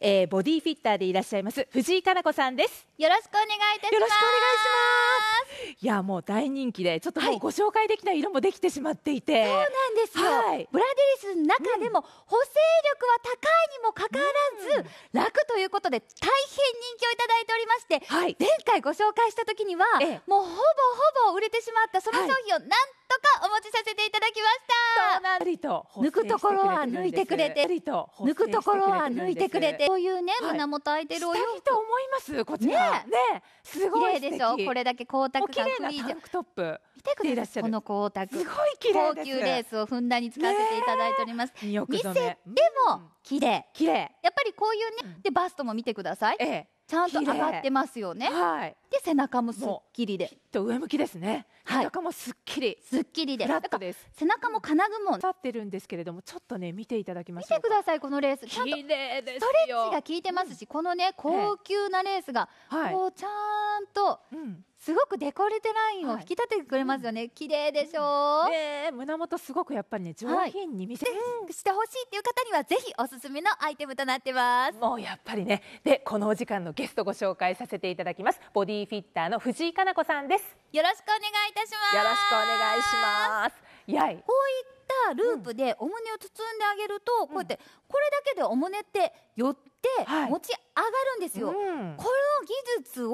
えー、ボディフィッターでいらっしゃいます藤井かな子さんですよろしくお願いいたしますよろしくお願いしますいやもう大人気でちょっともうご紹介できない色もできてしまっていて、はい、そうなんですよ、はい、ブラデリスの中でも補正力は高いにもかかわらず、うん、楽ということで大変人気をいただいておりまして、はい、前回ご紹介した時には、ええ、もうほぼほぼ売れてしまったその商品をなんとかお持ちさせていただきました、抜くところは抜いてくれて抜くところは抜いてくれてこういうね胸元空いてるお洋服と思いますこちらねすごいでしょこれだけ光沢がフリータンクトップ見てくださいこの光沢すごい綺麗高級レースをふんだんに使わせていただいております見せても綺麗綺麗やっぱりこういうねでバストも見てくださいちゃんと上がってますよねはいで背中もすっきりでと上向きですね背中もすっきり、すっきりでラットです背中も金具も立ってるんですけれどもちょっとね見ていただきましょう見てくださいこのレースちゃんとストレッチが効いてますし、このね高級なレースが、こうちゃんと、すごくデコルテラインを引き立ててくれますよね、綺麗でしょう、ね胸元すごくやっぱりね上品に見せ、してほしいっていう方にはぜひおすすめのアイテムとなってますもうやっぱりねでこのお時間のゲストご紹介させていただきますボディーフィッターの藤井子さんですよろしくお願いいたしますよろしくお願いしますやいこういったループでお胸を包んであげると、うん、こうやってこれだけでお胸って寄って持ち上がるんですよ、うん、この技術を